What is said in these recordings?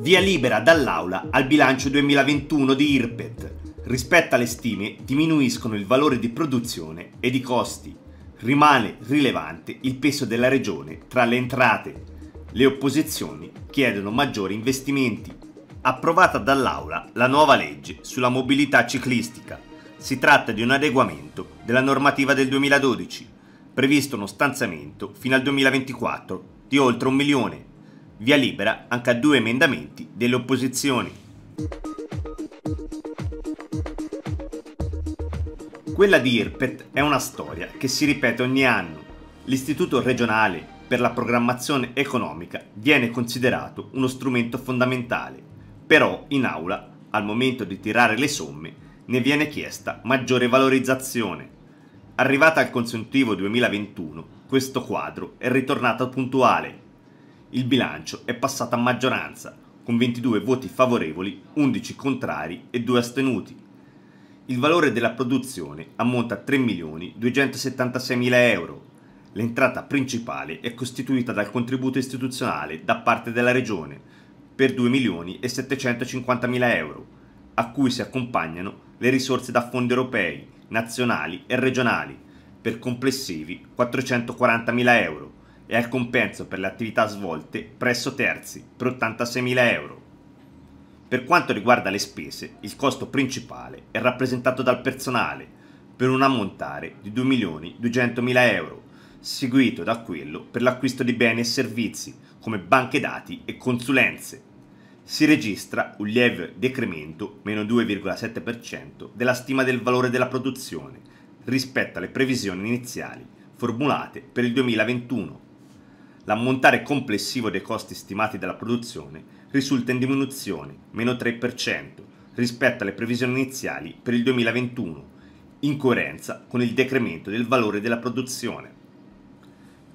Via libera dall'aula al bilancio 2021 di IRPET. Rispetto alle stime diminuiscono il valore di produzione ed i costi. Rimane rilevante il peso della regione tra le entrate. Le opposizioni chiedono maggiori investimenti approvata dall'Aula la nuova legge sulla mobilità ciclistica. Si tratta di un adeguamento della normativa del 2012, previsto uno stanziamento fino al 2024 di oltre un milione. Via libera anche a due emendamenti delle opposizioni. Quella di Irpet è una storia che si ripete ogni anno. L'Istituto regionale per la programmazione economica viene considerato uno strumento fondamentale, però in aula, al momento di tirare le somme, ne viene chiesta maggiore valorizzazione. Arrivata al consuntivo 2021, questo quadro è ritornato puntuale. Il bilancio è passato a maggioranza, con 22 voti favorevoli, 11 contrari e 2 astenuti. Il valore della produzione ammonta a 3.276.000 euro. L'entrata principale è costituita dal contributo istituzionale da parte della Regione, per 2.750.000 euro, a cui si accompagnano le risorse da fondi europei, nazionali e regionali per complessivi 440.000 euro e al compenso per le attività svolte presso terzi per 86.000 euro. Per quanto riguarda le spese, il costo principale è rappresentato dal personale per un ammontare di 2.200.000 euro, seguito da quello per l'acquisto di beni e servizi come banche dati e consulenze si registra un lieve decremento, meno 2,7%, della stima del valore della produzione rispetto alle previsioni iniziali formulate per il 2021. L'ammontare complessivo dei costi stimati della produzione risulta in diminuzione, meno 3%, rispetto alle previsioni iniziali per il 2021, in coerenza con il decremento del valore della produzione.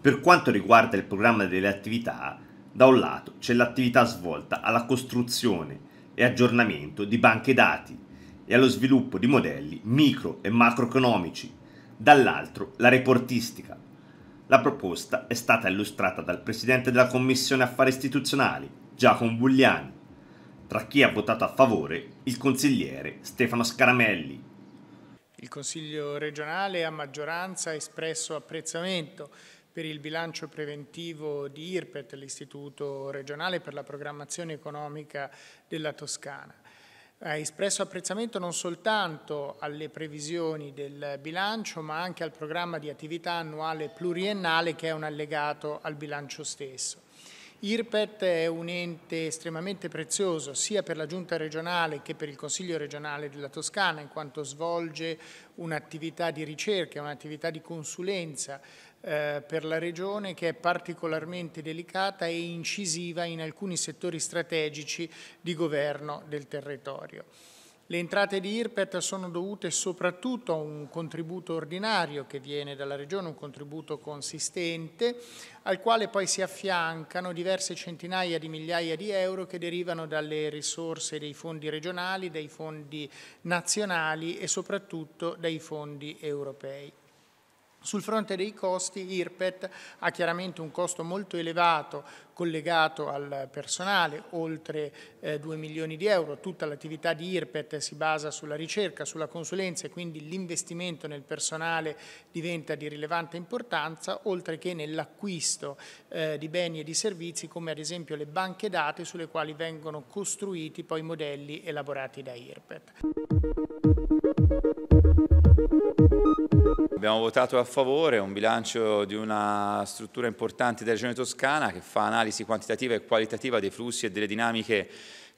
Per quanto riguarda il programma delle attività, da un lato c'è l'attività svolta alla costruzione e aggiornamento di banche dati e allo sviluppo di modelli micro e macroeconomici, dall'altro la reportistica. La proposta è stata illustrata dal Presidente della Commissione Affari Istituzionali, Giacomo Bugliani, tra chi ha votato a favore il consigliere Stefano Scaramelli. Il Consiglio regionale a maggioranza ha espresso apprezzamento per il bilancio preventivo di IRPET, l'Istituto regionale per la programmazione economica della Toscana ha espresso apprezzamento non soltanto alle previsioni del bilancio ma anche al programma di attività annuale pluriennale che è un allegato al bilancio stesso. IRPET è un ente estremamente prezioso sia per la Giunta regionale che per il Consiglio regionale della Toscana in quanto svolge un'attività di ricerca, un'attività di consulenza eh, per la Regione che è particolarmente delicata e incisiva in alcuni settori strategici di governo del territorio. Le entrate di IRPET sono dovute soprattutto a un contributo ordinario che viene dalla Regione, un contributo consistente, al quale poi si affiancano diverse centinaia di migliaia di euro che derivano dalle risorse dei fondi regionali, dai fondi nazionali e soprattutto dai fondi europei. Sul fronte dei costi IRPET ha chiaramente un costo molto elevato collegato al personale, oltre eh, 2 milioni di euro. Tutta l'attività di IRPET si basa sulla ricerca, sulla consulenza e quindi l'investimento nel personale diventa di rilevante importanza, oltre che nell'acquisto eh, di beni e di servizi come ad esempio le banche date sulle quali vengono costruiti poi modelli elaborati da IRPET. abbiamo votato a favore un bilancio di una struttura importante della Regione Toscana che fa analisi quantitativa e qualitativa dei flussi e delle dinamiche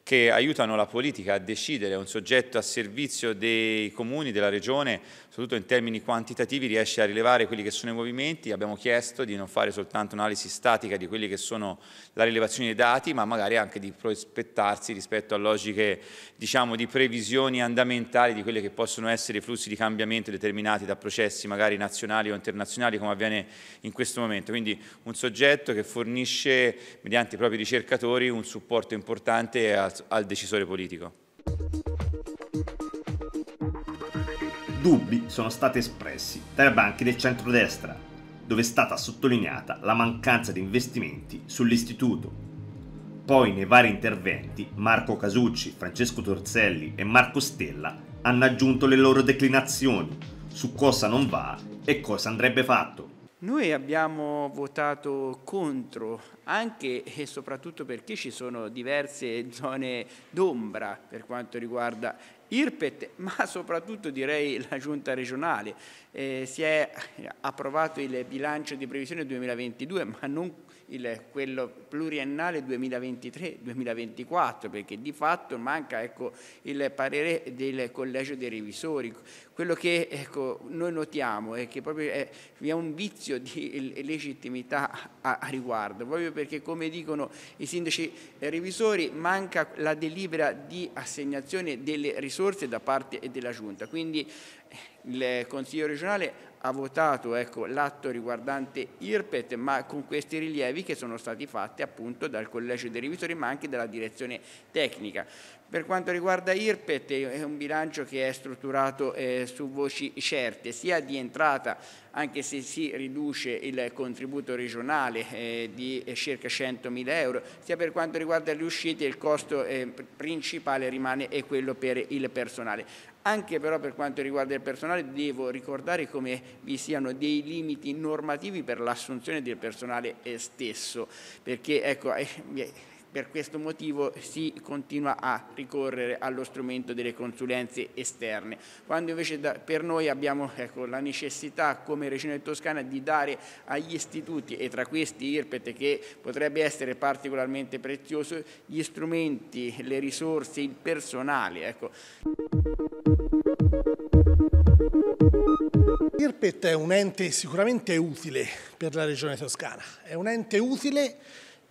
che aiutano la politica a decidere, un soggetto a servizio dei comuni, della regione, soprattutto in termini quantitativi riesce a rilevare quelli che sono i movimenti, abbiamo chiesto di non fare soltanto un'analisi statica di quelli che sono la rilevazione dei dati, ma magari anche di prospettarsi rispetto a logiche diciamo, di previsioni andamentali di quelli che possono essere i flussi di cambiamento determinati da processi magari nazionali o internazionali come avviene in questo momento. Quindi un soggetto che fornisce mediante i propri ricercatori un supporto importante al al decisore politico. Dubbi sono stati espressi dai banchi del centrodestra, dove è stata sottolineata la mancanza di investimenti sull'istituto. Poi nei vari interventi Marco Casucci, Francesco Torzelli e Marco Stella hanno aggiunto le loro declinazioni su cosa non va e cosa andrebbe fatto. Noi abbiamo votato contro anche e soprattutto perché ci sono diverse zone d'ombra per quanto riguarda IRPET, ma soprattutto direi la giunta regionale. Eh, si è approvato il bilancio di previsione 2022, ma non il, quello pluriennale 2023-2024, perché di fatto manca ecco, il parere del Collegio dei Revisori. Quello che ecco, noi notiamo è che proprio è, eh, vi è un vizio di legittimità a, a, riguardo, proprio perché come dicono i sindaci revisori manca la delibera di assegnazione delle risorse da parte della Giunta. Quindi il Consiglio regionale ha votato ecco, l'atto riguardante IRPET, ma con questi rilievi che sono stati fatti appunto dal collegio dei revisori, ma anche dalla direzione tecnica. Per quanto riguarda IRPET è un bilancio che è strutturato eh, su voci certe, sia di entrata anche se si riduce il contributo regionale eh, di eh, circa 100.000 euro, sia per quanto riguarda le uscite il costo eh, principale rimane è quello per il personale. Anche però per quanto riguarda il personale devo ricordare come vi siano dei limiti normativi per l'assunzione del personale eh, stesso, perché ecco, eh, per questo motivo si continua a ricorrere allo strumento delle consulenze esterne, quando invece da, per noi abbiamo ecco, la necessità come Regione Toscana di dare agli istituti e tra questi IRPET che potrebbe essere particolarmente prezioso gli strumenti, le risorse, il personale. Ecco. L'IRPET è un ente sicuramente utile per la Regione Toscana, è un ente utile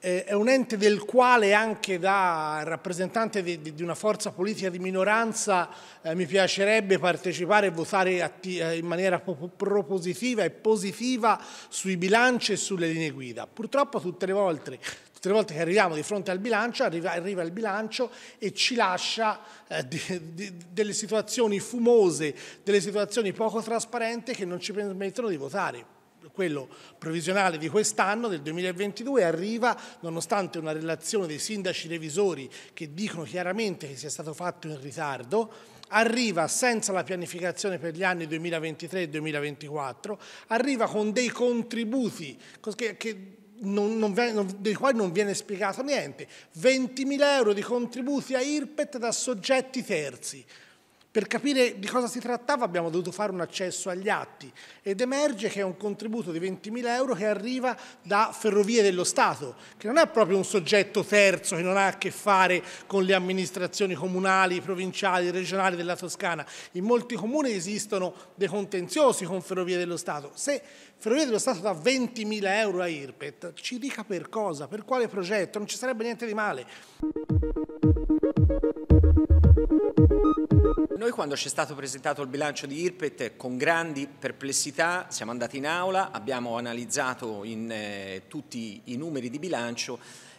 eh, è un ente del quale anche da rappresentante di, una forza politica di minoranza eh, mi piacerebbe partecipare e votare eh, in maniera propositiva e positiva sui bilanci e sulle linee guida. Purtroppo tutte le volte tutte le volte che arriviamo di fronte al bilancio, arriva, arriva il bilancio e ci lascia eh, di, di, delle situazioni fumose, delle situazioni poco trasparenti che non ci permettono di votare quello previsionale di quest'anno, del 2022, arriva nonostante una relazione dei sindaci revisori che dicono chiaramente che sia stato fatto in ritardo, arriva senza la pianificazione per gli anni 2023 e 2024, arriva con dei contributi che, che non, non, non, dei quali non viene spiegato niente, 20.000 euro di contributi a IRPET da soggetti terzi. Per capire di cosa si trattava abbiamo dovuto fare un accesso agli atti ed emerge che è un contributo di 20.000 euro che arriva da Ferrovie dello Stato, che non è proprio un soggetto terzo che non ha a che fare con le amministrazioni comunali, provinciali, regionali della Toscana. In molti comuni esistono dei contenziosi con Ferrovie dello Stato. Se Ferrovie dello Stato dà 20.000 euro a IRPET, ci dica per cosa, per quale progetto, non ci sarebbe niente di male. Noi quando ci è stato presentato il bilancio di Irpet con grandi perplessità siamo andati in aula, abbiamo analizzato in, eh, tutti i numeri di bilancio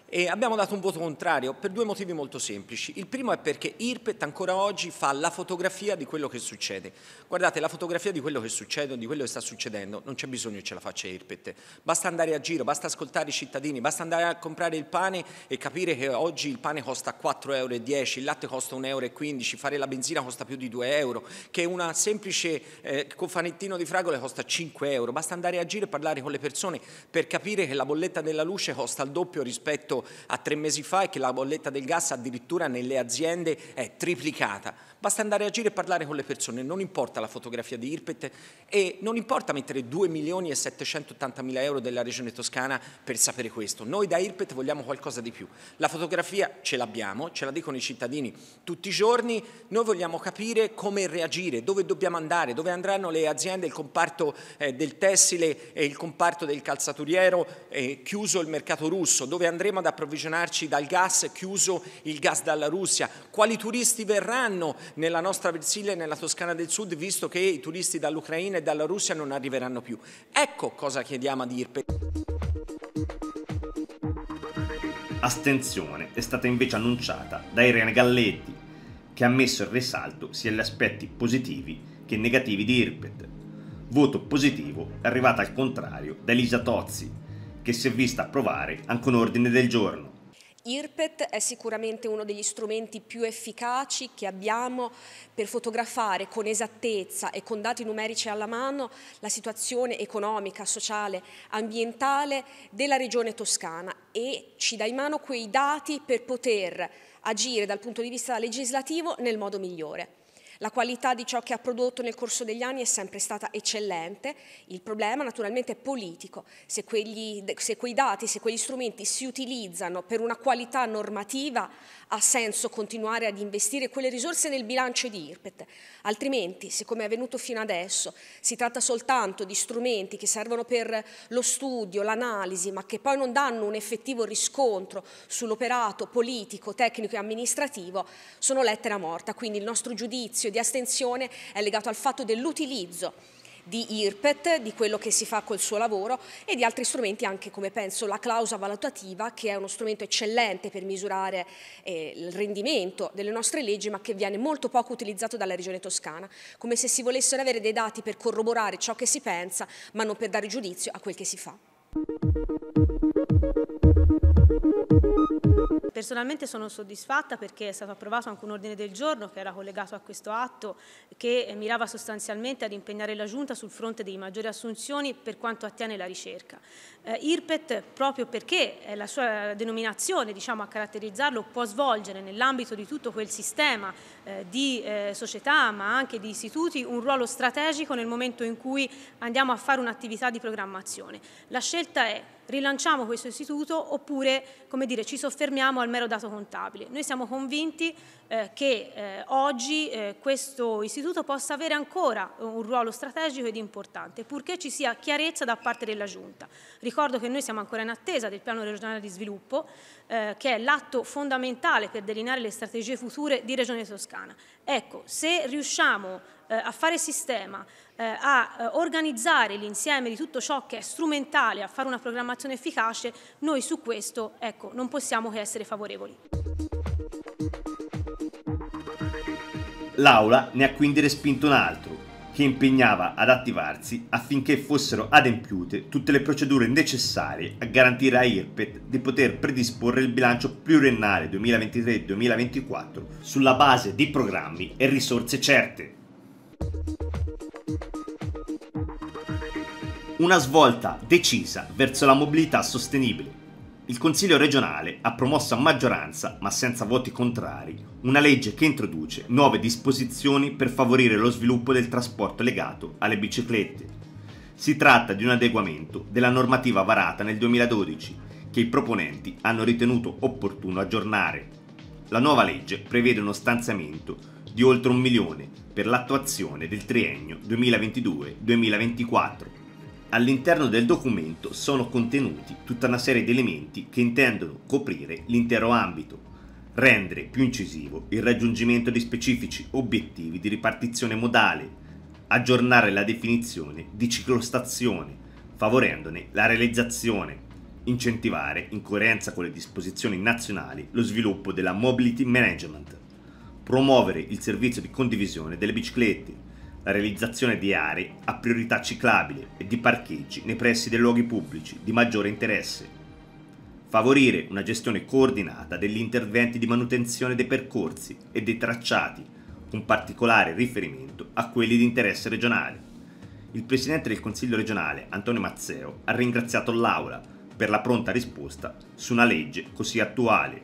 e abbiamo dato un voto contrario per due motivi molto semplici. Il primo è perché IRPET ancora oggi fa la fotografia di quello che succede. Guardate, la fotografia di quello che succede, di quello che sta succedendo, non c'è bisogno che ce la faccia IRPET. Basta andare a giro, basta ascoltare i cittadini, basta andare a comprare il pane e capire che oggi il pane costa 4,10 euro, il latte costa 1,15 euro, fare la benzina costa più di 2 euro, che una semplice eh, cofanettino di fragole costa 5 euro. Basta andare a giro e parlare con le persone per capire che la bolletta della luce costa il doppio rispetto rispetto a tre mesi fa e che la bolletta del gas addirittura nelle aziende è triplicata. Basta andare a giro e parlare con le persone, non importa la fotografia di Irpet e non importa mettere 2 milioni e 780 mila euro della regione toscana per sapere questo. Noi da Irpet vogliamo qualcosa di più. La fotografia ce l'abbiamo, ce la dicono i cittadini tutti i giorni, noi vogliamo capire come reagire, dove dobbiamo andare, dove andranno le aziende, il comparto eh, del tessile e il comparto del calzaturiero, eh, chiuso il mercato russo, dove andremo ad ad approvvigionarci dal gas, chiuso il gas dalla Russia. Quali turisti verranno nella nostra Versilia e nella Toscana del Sud, visto che i turisti dall'Ucraina e dalla Russia non arriveranno più? Ecco cosa chiediamo ad IRPE. Astenzione è stata invece annunciata da Irene Galletti, che ha messo in risalto sia gli aspetti positivi che negativi di Irped. Voto positivo è arrivato al contrario da Elisa Tozzi, che si è vista approvare anche un ordine del giorno. IRPET è sicuramente uno degli strumenti più efficaci che abbiamo per fotografare con esattezza e con dati numerici alla mano la situazione economica, sociale, ambientale della regione toscana e ci dà in mano quei dati per poter agire dal punto di vista legislativo nel modo migliore. La qualità di ciò che ha prodotto nel corso degli anni è sempre stata eccellente, il problema naturalmente è politico, se, quegli, se quei dati, se quegli strumenti si utilizzano per una qualità normativa ha senso continuare ad investire quelle risorse nel bilancio di IRPET, altrimenti, siccome è avvenuto fino adesso, si tratta soltanto di strumenti che servono per lo studio, l'analisi, ma che poi non danno un effettivo riscontro sull'operato politico, tecnico e amministrativo, sono lettera morta, quindi il nostro giudizio giudizio di astensione è legato al fatto dell'utilizzo di IRPET, di quello che si fa col suo lavoro e di altri strumenti anche come penso la clausa valutativa che è uno strumento eccellente per misurare eh, il rendimento delle nostre leggi ma che viene molto poco utilizzato dalla regione toscana, come se si volessero avere dei dati per corroborare ciò che si pensa ma non per dare giudizio a quel che si fa. Personalmente sono soddisfatta perché è stato approvato anche un ordine del giorno che era collegato a questo atto che mirava sostanzialmente ad impegnare la Giunta sul fronte dei maggiori assunzioni per quanto attiene la ricerca. Eh, IRPET proprio perché è la sua denominazione diciamo, a caratterizzarlo può svolgere nell'ambito di tutto quel sistema eh, di eh, società ma anche di istituti un ruolo strategico nel momento in cui andiamo a fare un'attività di programmazione. La scelta è rilanciamo questo istituto oppure dire, ci soffermiamo al mero dato contabile. Noi siamo convinti eh, che eh, oggi eh, questo istituto possa avere ancora un ruolo strategico ed importante, purché ci sia chiarezza da parte della Giunta. Ricordo che noi siamo ancora in attesa del piano regionale di sviluppo, eh, che è l'atto fondamentale per delineare le strategie future di Regione Toscana. Ecco, se riusciamo eh, a fare sistema, eh, a eh, organizzare l'insieme di tutto ciò che è strumentale a fare una programmazione efficace, noi su questo ecco, non possiamo che essere favorevoli. L'Aula ne ha quindi respinto un altro, che impegnava ad attivarsi affinché fossero adempiute tutte le procedure necessarie a garantire a IRPET di poter predisporre il bilancio pluriennale 2023-2024 sulla base di programmi e risorse certe. una svolta decisa verso la mobilità sostenibile. Il Consiglio regionale ha promosso a maggioranza, ma senza voti contrari, una legge che introduce nuove disposizioni per favorire lo sviluppo del trasporto legato alle biciclette. Si tratta di un adeguamento della normativa varata nel 2012, che i proponenti hanno ritenuto opportuno aggiornare. La nuova legge prevede uno stanziamento di oltre un milione per l'attuazione del triennio 2022-2024 All'interno del documento sono contenuti tutta una serie di elementi che intendono coprire l'intero ambito, rendere più incisivo il raggiungimento di specifici obiettivi di ripartizione modale, aggiornare la definizione di ciclostazione, favorendone la realizzazione, incentivare, in coerenza con le disposizioni nazionali, lo sviluppo della mobility management, promuovere il servizio di condivisione delle biciclette, la realizzazione di aree a priorità ciclabile e di parcheggi nei pressi dei luoghi pubblici di maggiore interesse. Favorire una gestione coordinata degli interventi di manutenzione dei percorsi e dei tracciati, con particolare riferimento a quelli di interesse regionale. Il Presidente del Consiglio regionale, Antonio Mazzeo, ha ringraziato l'Aula per la pronta risposta su una legge così attuale,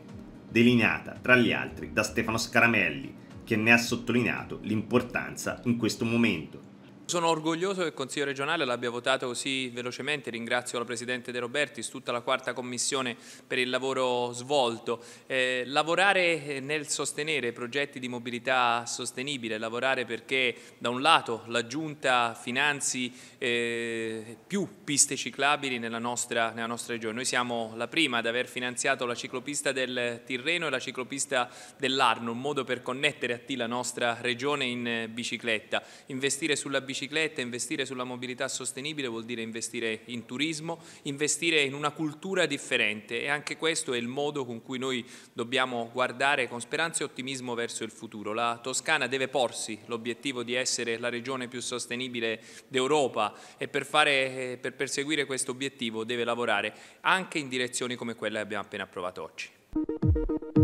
delineata tra gli altri da Stefano Scaramelli, che ne ha sottolineato l'importanza in questo momento. Sono orgoglioso che il Consiglio regionale l'abbia votato così velocemente, ringrazio la Presidente De Robertis, tutta la quarta commissione per il lavoro svolto. Eh, lavorare eh, nel sostenere progetti di mobilità sostenibile, lavorare perché da un lato la Giunta finanzi eh, più piste ciclabili nella nostra, nella nostra, regione. Noi siamo la prima ad aver finanziato la ciclopista del Tirreno e la ciclopista dell'Arno, un modo per connettere a T la nostra regione in eh, bicicletta. Investire sulla bicicletta bicicletta, investire sulla mobilità sostenibile vuol dire investire in turismo, investire in una cultura differente e anche questo è il modo con cui noi dobbiamo guardare con speranza e ottimismo verso il futuro. La Toscana deve porsi l'obiettivo di essere la regione più sostenibile d'Europa e per, fare, eh, per perseguire questo obiettivo deve lavorare anche in direzioni come quella che abbiamo appena approvato oggi.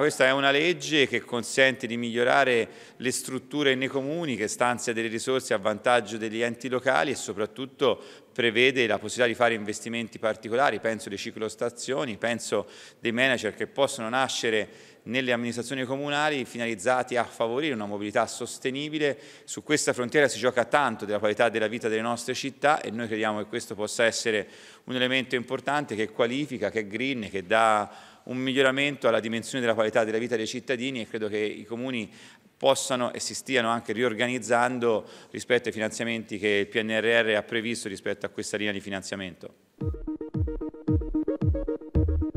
questa è una legge che consente di migliorare le strutture nei comuni, che stanzia delle risorse a vantaggio degli enti locali e soprattutto prevede la possibilità di fare investimenti particolari, penso alle ciclostazioni, penso dei manager che possono nascere nelle amministrazioni comunali finalizzati a favorire una mobilità sostenibile. Su questa frontiera si gioca tanto della qualità della vita delle nostre città e noi crediamo che questo possa essere un elemento importante che qualifica, che è green, che dà un miglioramento alla dimensione della qualità della vita dei cittadini e credo che i comuni possano e si stiano anche riorganizzando rispetto ai finanziamenti che il PNRR ha previsto rispetto a questa linea di finanziamento.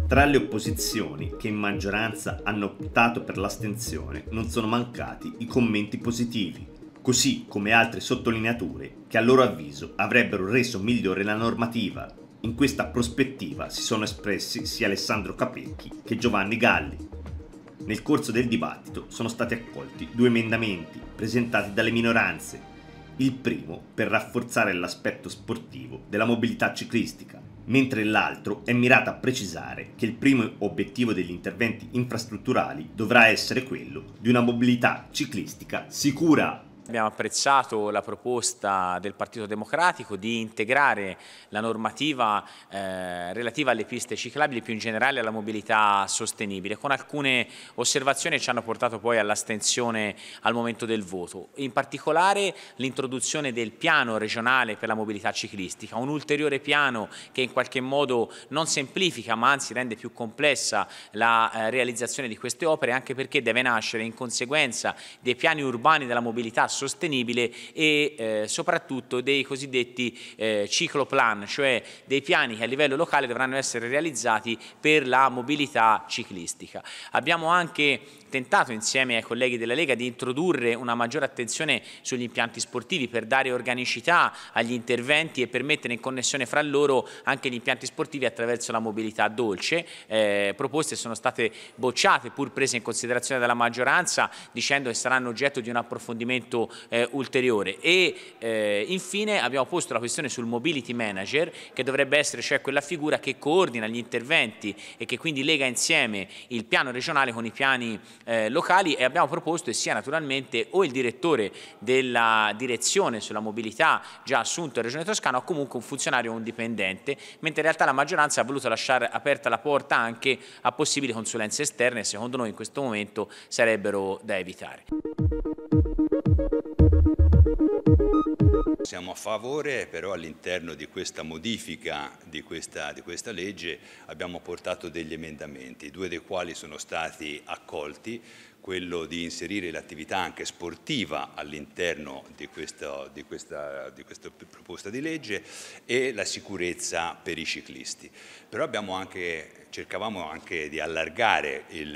Tra le opposizioni che in maggioranza hanno optato per l'astenzione non sono mancati i commenti positivi, così come altre sottolineature che a loro avviso avrebbero reso migliore la normativa, in questa prospettiva si sono espressi sia Alessandro Capecchi che Giovanni Galli. Nel corso del dibattito sono stati accolti due emendamenti presentati dalle minoranze. Il primo per rafforzare l'aspetto sportivo della mobilità ciclistica, mentre l'altro è mirato a precisare che il primo obiettivo degli interventi infrastrutturali dovrà essere quello di una mobilità ciclistica sicura. Abbiamo apprezzato la proposta del Partito Democratico di integrare la normativa eh, relativa alle piste ciclabili più in generale alla mobilità sostenibile con alcune osservazioni che ci hanno portato poi all'astensione al momento del voto. In particolare l'introduzione del piano regionale per la mobilità ciclistica, un ulteriore piano che in qualche modo non semplifica ma anzi rende più complessa la eh, realizzazione di queste opere anche perché deve nascere in conseguenza dei piani urbani della mobilità sostenibile e eh, soprattutto dei cosiddetti eh, cicloplan, cioè dei piani che a livello locale dovranno essere realizzati per la mobilità ciclistica. Abbiamo anche tentato insieme ai colleghi della Lega di introdurre una maggiore attenzione sugli impianti sportivi per dare organicità agli interventi e per mettere in connessione fra loro anche gli impianti sportivi attraverso la mobilità dolce. Eh, proposte sono state bocciate pur prese in considerazione dalla maggioranza dicendo che saranno oggetto di un approfondimento eh, ulteriore. E eh, infine abbiamo posto la questione sul mobility manager che dovrebbe essere cioè quella figura che coordina gli interventi e che quindi lega insieme il piano regionale con i piani eh, locali e abbiamo proposto che sia naturalmente o il direttore della direzione sulla mobilità già assunto in Regione Toscana o comunque un funzionario o un dipendente, mentre in realtà la maggioranza ha voluto lasciare aperta la porta anche a possibili consulenze esterne, secondo noi in questo momento sarebbero da evitare. Siamo a favore, però all'interno di questa modifica di questa, di questa, legge abbiamo portato degli emendamenti, due dei quali sono stati accolti, quello di inserire l'attività anche sportiva all'interno di, di, di, questa proposta di legge e la sicurezza per i ciclisti. Però abbiamo anche, cercavamo anche di allargare il,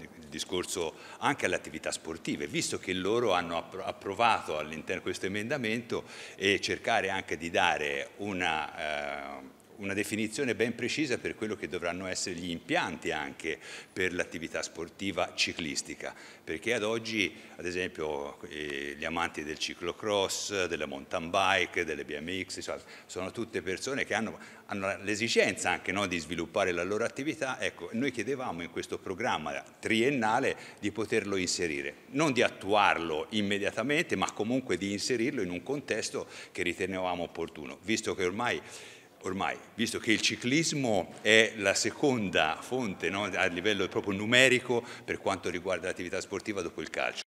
il discorso anche alle attività sportive, visto che loro hanno approvato all'interno questo emendamento e cercare anche di dare una... Eh, una definizione ben precisa per quello che dovranno essere gli impianti anche per l'attività sportiva ciclistica, perché ad oggi ad esempio eh, gli amanti del ciclocross, della mountain bike, delle BMX, insomma, sono tutte persone che hanno, hanno l'esigenza anche no, di sviluppare la loro attività, ecco, noi chiedevamo in questo programma triennale di poterlo inserire, non di attuarlo immediatamente, ma comunque di inserirlo in un contesto che ritenevamo opportuno, visto che ormai ormai, visto che il ciclismo è la seconda fonte no, a livello proprio numerico per quanto riguarda l'attività sportiva dopo il calcio.